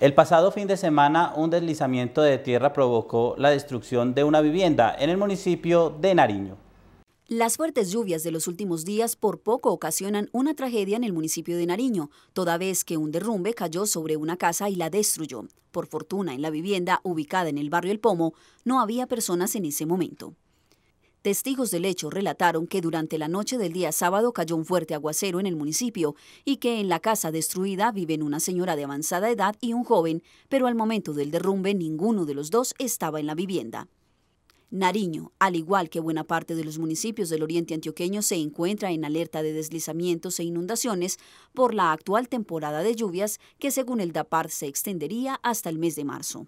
El pasado fin de semana, un deslizamiento de tierra provocó la destrucción de una vivienda en el municipio de Nariño. Las fuertes lluvias de los últimos días por poco ocasionan una tragedia en el municipio de Nariño, toda vez que un derrumbe cayó sobre una casa y la destruyó. Por fortuna, en la vivienda ubicada en el barrio El Pomo no había personas en ese momento. Testigos del hecho relataron que durante la noche del día sábado cayó un fuerte aguacero en el municipio y que en la casa destruida viven una señora de avanzada edad y un joven, pero al momento del derrumbe ninguno de los dos estaba en la vivienda. Nariño, al igual que buena parte de los municipios del oriente antioqueño, se encuentra en alerta de deslizamientos e inundaciones por la actual temporada de lluvias que según el DAPAR se extendería hasta el mes de marzo.